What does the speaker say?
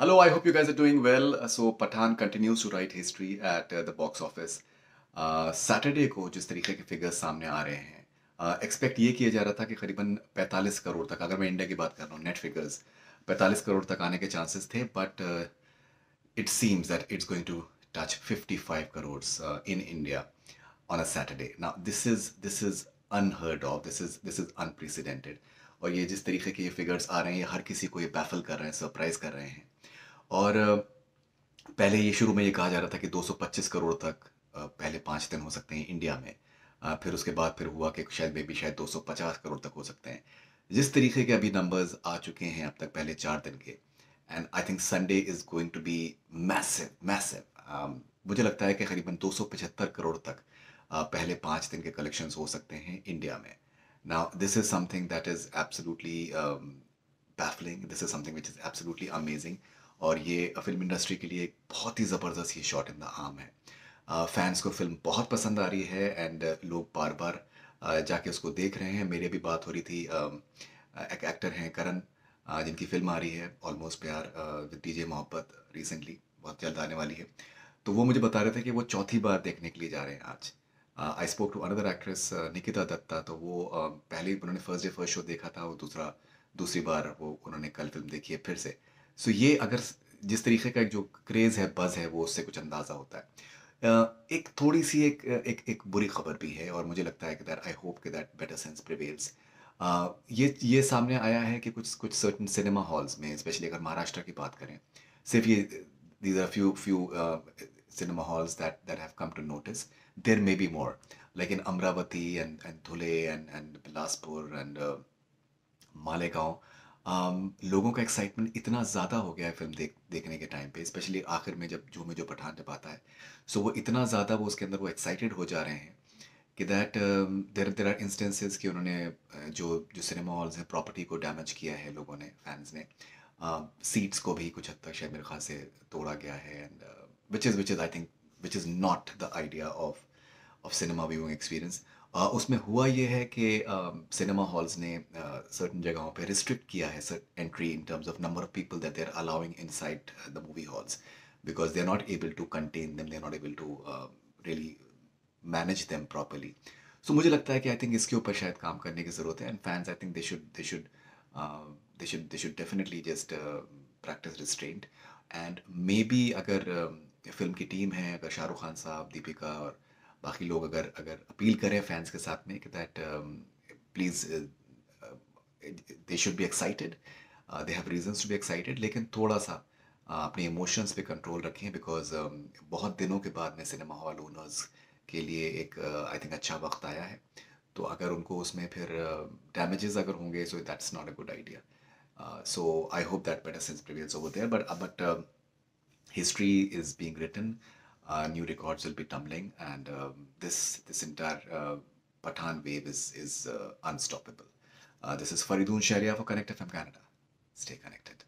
Hello, I hope you guys are doing well. So Pathan continues to write history at uh, the box office. Saturday uh, को जिस तरीके के figures सामने आ रहे हैं expect uh, ये किया जा रहा था कि करीबन 45 करोड़ तक अगर मैं इंडिया की बात कर रहा हूँ नेट फिगर्स 45 करोड़ तक आने के चांसेस थे but it seems that it's going to touch 55 crore in India on a Saturday now this is this is unheard of this is this is unprecedented और ये जिस तरीके के ये फिगर्स आ रहे हैं ये हर किसी को ये बैफल कर रहे हैं सरप्राइज कर रहे हैं और पहले ये शुरू में ये कहा जा रहा था कि 225 करोड़ तक पहले पाँच दिन हो सकते हैं इंडिया में फिर उसके बाद फिर हुआ कि शायद बेबी शायद 250 करोड़ तक हो सकते हैं जिस तरीके के अभी नंबर्स आ चुके हैं अब तक पहले चार दिन के end I think Sunday is going to be massive massive मुझे लगता है कि करीबन दो करोड़ तक पहले पाँच दिन के कलेक्शंस हो सकते हैं इंडिया में Now, this is something that is absolutely um, baffling. This is something which is absolutely amazing. और ये फिल्म इंडस्ट्री के लिए एक बहुत ही ज़बरदस्त ये शॉट इन द आर्म है फैंस uh, को फिल्म बहुत पसंद आ रही है एंड uh, लोग बार बार uh, जाके उसको देख रहे हैं मेरे भी बात हो रही थी um, एक एक्टर हैं करण जिनकी फिल्म आ रही है ऑलमोस्ट प्यार विद डीजे मोहब्बत रिसेंटली बहुत जल्द आने वाली है तो वो मुझे बता रहे थे कि वो चौथी बार देखने के लिए जा रहे हैं आज I spoke to another actress Nikita Dutta तो वो uh, पहले उन्होंने फर्स्ट डे फर्स्ट शो देखा था वो दूसरा दूसरी बार वो उन्होंने कल फिल्म देखी है फिर से सो so, ये अगर जिस तरीके का एक जो क्रेज़ है बज़ है वो उससे कुछ अंदाज़ा होता है uh, एक थोड़ी सी एक एक एक बुरी खबर भी है और मुझे लगता है कि दैट आई होप कि दैट बेटर सेंस प्रिवेल्स ये ये सामने आया है कि कुछ कुछ सर्टन सिनेमा हॉल्स में स्पेशली अगर महाराष्ट्र की बात करें सिर्फ ये these are few few cinema halls that that have come to notice there may be more Like in Amravati and and Dhule and and Bilaspur and uh, um, लोगों का excitement इतना ज़्यादा हो गया है फिल्म देख देखने के टाइम पे स्पेशली आखिर में जब जू में जो पठान जब आता है सो so वो इतना ज़्यादा वो उसके अंदर वो एक्साइटेड हो जा रहे हैं कि that there there are instances कि उन्होंने uh, जो जो सिनेमा हॉल्स हैं प्रॉपर्टी को डैमेज किया है लोगों ने फैंस ने सीट्स um, uh, को भी कुछ हद तक शायद मेरे से तोड़ा गया है and which is which is I think which is not the idea of of cinema viewing experience उसमें हुआ ये है कि सिनेमा um, हॉल्स ने सर्टन uh, जगहों पे रिस्ट्रिक्ट किया है sir entry in terms of number of people that they are allowing inside the movie halls because they are not able to contain them they are not able to really manage them properly so मुझे लगता है कि I think इसके ऊपर शायद काम करने की ज़रूरत है and fans I think they should they should they should they should definitely just practice restraint and maybe अगर फिल्म um, की टीम है अगर शाहरुख खान साहब दीपिका और बाकी लोग अगर अगर अपील करें फैंस के साथ में कि that please they should be excited they have reason to be excited लेकिन थोड़ा सा uh, अपने इमोशंस पे कंट्रोल रखें बिकॉज um, बहुत दिनों के बाद में सिनेमा हॉल ओनर्स के लिए एक आई uh, थिंक अच्छा वक्त आया है तो अगर उनको उसमें फिर डैमेजेस uh, अगर होंगे so that's not a good idea so I hope that better sense prevails over there but but history is being written new records will be tumbling, and um, this this entire uh, Pathan wave is is uh, unstoppable. Uh, this is Faridun Sharia for Connect FM Canada. Stay connected.